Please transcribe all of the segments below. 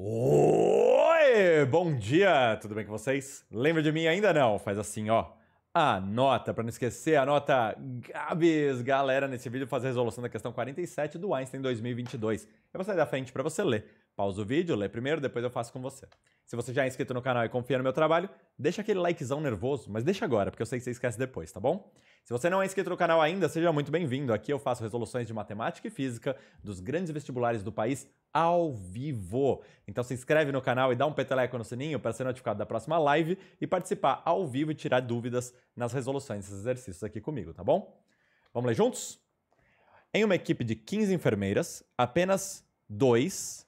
Oi! Bom dia! Tudo bem com vocês? Lembra de mim ainda não? Faz assim, ó. Anota, para não esquecer, anota Gabs, galera, nesse vídeo fazer a resolução da questão 47 do Einstein 2022. Eu vou sair da frente para você ler. Pausa o vídeo, lê primeiro, depois eu faço com você. Se você já é inscrito no canal e confia no meu trabalho, deixa aquele likezão nervoso, mas deixa agora, porque eu sei que você esquece depois, tá bom? Se você não é inscrito no canal ainda, seja muito bem-vindo. Aqui eu faço resoluções de matemática e física dos grandes vestibulares do país ao vivo. Então se inscreve no canal e dá um peteleco no sininho para ser notificado da próxima live e participar ao vivo e tirar dúvidas nas resoluções desses exercícios aqui comigo, tá bom? Vamos ler juntos? Em uma equipe de 15 enfermeiras, apenas dois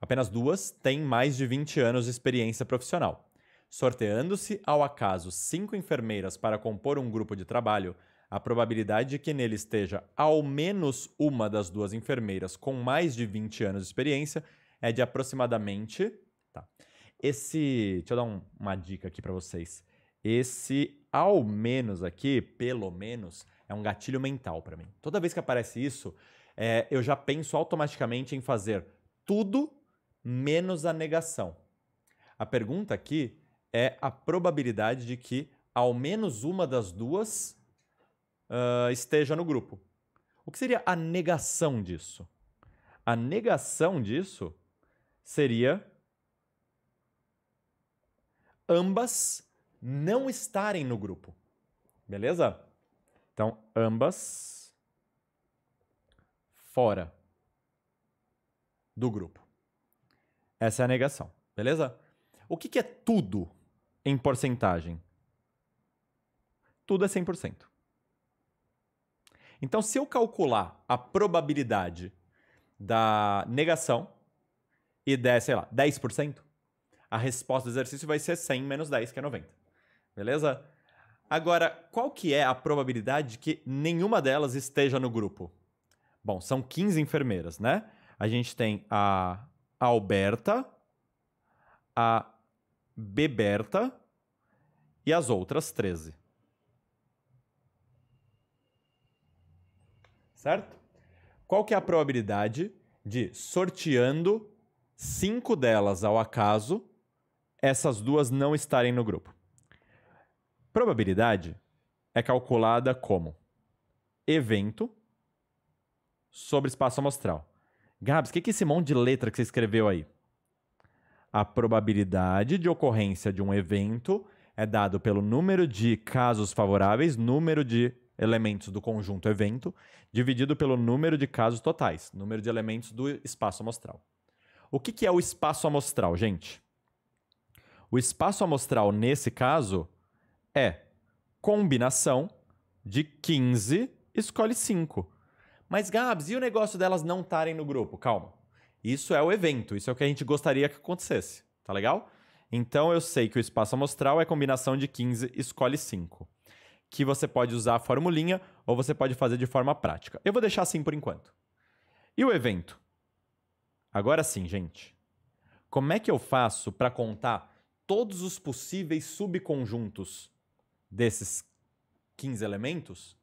Apenas duas têm mais de 20 anos de experiência profissional. Sorteando-se ao acaso cinco enfermeiras para compor um grupo de trabalho, a probabilidade de que nele esteja ao menos uma das duas enfermeiras com mais de 20 anos de experiência é de aproximadamente. Tá. Esse. Deixa eu dar um, uma dica aqui para vocês. Esse ao menos aqui, pelo menos, é um gatilho mental para mim. Toda vez que aparece isso, é, eu já penso automaticamente em fazer tudo menos a negação. A pergunta aqui é a probabilidade de que ao menos uma das duas uh, esteja no grupo. O que seria a negação disso? A negação disso seria ambas não estarem no grupo. Beleza? Então, ambas fora do grupo. Essa é a negação, beleza? O que, que é tudo em porcentagem? Tudo é 100%. Então, se eu calcular a probabilidade da negação e der, sei lá, 10%, a resposta do exercício vai ser 100 menos 10, que é 90. Beleza? Agora, qual que é a probabilidade de que nenhuma delas esteja no grupo? Bom, são 15 enfermeiras, né? A gente tem a Alberta, a Beberta e as outras 13. Certo? Qual que é a probabilidade de sorteando cinco delas ao acaso, essas duas não estarem no grupo? Probabilidade é calculada como evento sobre espaço amostral. Gabs, o que, que é esse monte de letra que você escreveu aí? A probabilidade de ocorrência de um evento é dado pelo número de casos favoráveis, número de elementos do conjunto evento, dividido pelo número de casos totais, número de elementos do espaço amostral. O que, que é o espaço amostral, gente? O espaço amostral, nesse caso, é combinação de 15, escolhe 5. Mas, Gabs, e o negócio delas não estarem no grupo? Calma. Isso é o evento, isso é o que a gente gostaria que acontecesse, tá legal? Então eu sei que o espaço amostral é combinação de 15, escolhe 5. Que você pode usar a formulinha ou você pode fazer de forma prática. Eu vou deixar assim por enquanto. E o evento? Agora sim, gente. Como é que eu faço para contar todos os possíveis subconjuntos desses 15 elementos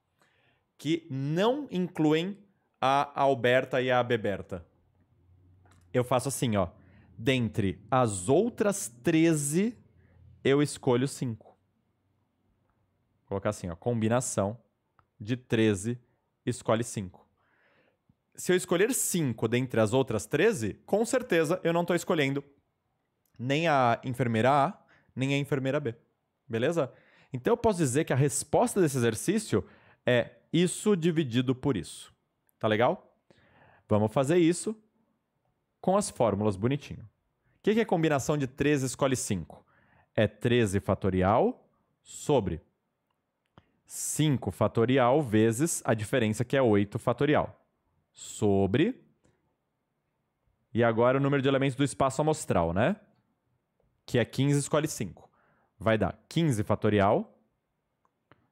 que não incluem a Alberta e a Beberta. Eu faço assim, ó. Dentre as outras 13, eu escolho 5. Vou colocar assim, ó. Combinação de 13, escolhe 5. Se eu escolher 5 dentre as outras 13, com certeza eu não estou escolhendo nem a enfermeira A, nem a enfermeira B. Beleza? Então eu posso dizer que a resposta desse exercício é isso dividido por isso. Tá legal? Vamos fazer isso com as fórmulas bonitinho. O que, que é combinação de 13 escolhe 5? É 13 fatorial sobre 5 fatorial vezes a diferença que é 8 fatorial. Sobre. E agora o número de elementos do espaço amostral, né? Que é 15 escolhe 5. Vai dar 15 fatorial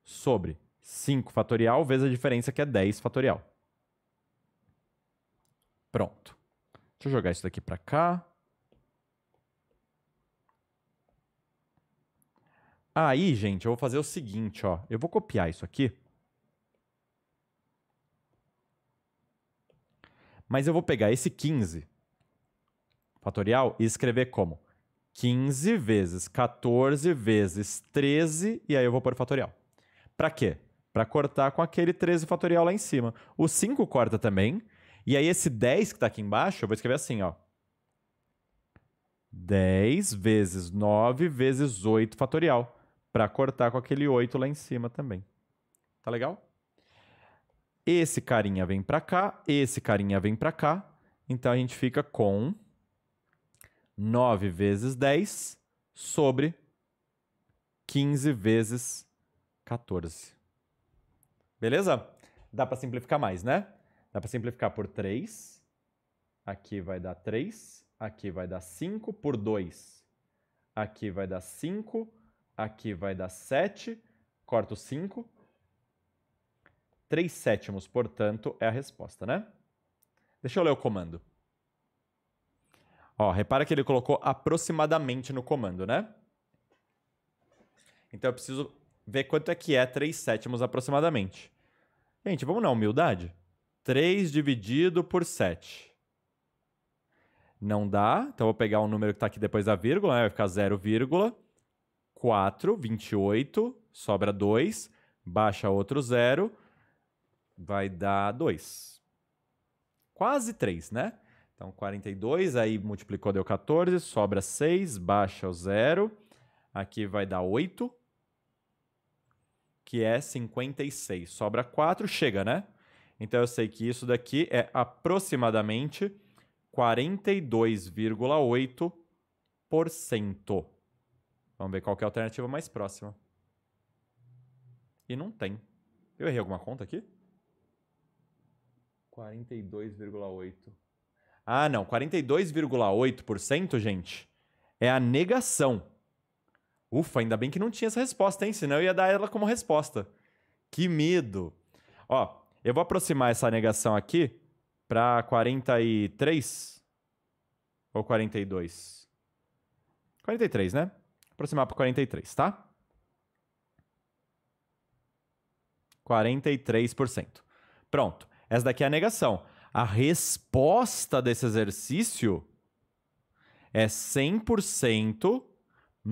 sobre 5 fatorial vezes a diferença que é 10 fatorial. Pronto. Deixa eu jogar isso daqui para cá. Aí, gente, eu vou fazer o seguinte, ó. Eu vou copiar isso aqui. Mas eu vou pegar esse 15 fatorial e escrever como 15 vezes 14 vezes 13 e aí eu vou pôr fatorial. Para quê? para cortar com aquele 13 fatorial lá em cima. O 5 corta também. E aí esse 10 que está aqui embaixo, eu vou escrever assim, ó. 10 vezes 9 vezes 8 fatorial, para cortar com aquele 8 lá em cima também. Tá legal? Esse carinha vem para cá, esse carinha vem para cá. Então a gente fica com 9 vezes 10 sobre 15 vezes 14. Beleza? Dá para simplificar mais, né? Dá para simplificar por 3. Aqui vai dar 3. Aqui vai dar 5 por 2. Aqui vai dar 5. Aqui vai dar 7. Corto 5. 3 sétimos, portanto, é a resposta, né? Deixa eu ler o comando. Ó, repara que ele colocou aproximadamente no comando, né? Então eu preciso ver quanto é que é 3 sétimos aproximadamente. Gente, vamos na humildade? 3 dividido por 7. Não dá, então vou pegar o um número que está aqui depois da vírgula, né? vai ficar 0,4, 28, sobra 2, baixa outro 0, vai dar 2. Quase 3, né? Então 42, aí multiplicou, deu 14, sobra 6, baixa o 0, aqui vai dar 8, que é 56. Sobra 4, chega, né? Então eu sei que isso daqui é aproximadamente 42,8%. Vamos ver qual é a alternativa mais próxima. E não tem. Eu errei alguma conta aqui? 42,8. Ah, não. 42,8%, gente, é a negação. Ufa, ainda bem que não tinha essa resposta, hein? Senão eu ia dar ela como resposta. Que medo. Ó, eu vou aproximar essa negação aqui para 43 ou 42? 43, né? Aproximar para 43, tá? 43%. Pronto. Essa daqui é a negação. A resposta desse exercício é 100%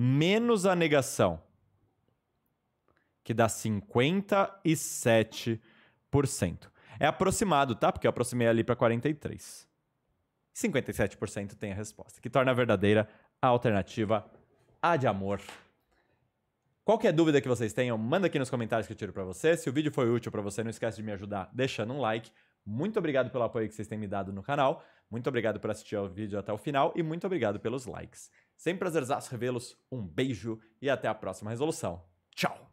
menos a negação, que dá 57%. É aproximado, tá? Porque eu aproximei ali para 43. 57% tem a resposta, que torna a verdadeira a alternativa A de amor. Qualquer dúvida que vocês tenham, manda aqui nos comentários que eu tiro para você. Se o vídeo foi útil para você, não esquece de me ajudar deixando um like. Muito obrigado pelo apoio que vocês têm me dado no canal. Muito obrigado por assistir ao vídeo até o final e muito obrigado pelos likes. Sempre prazerzaço revê-los, um beijo e até a próxima resolução. Tchau!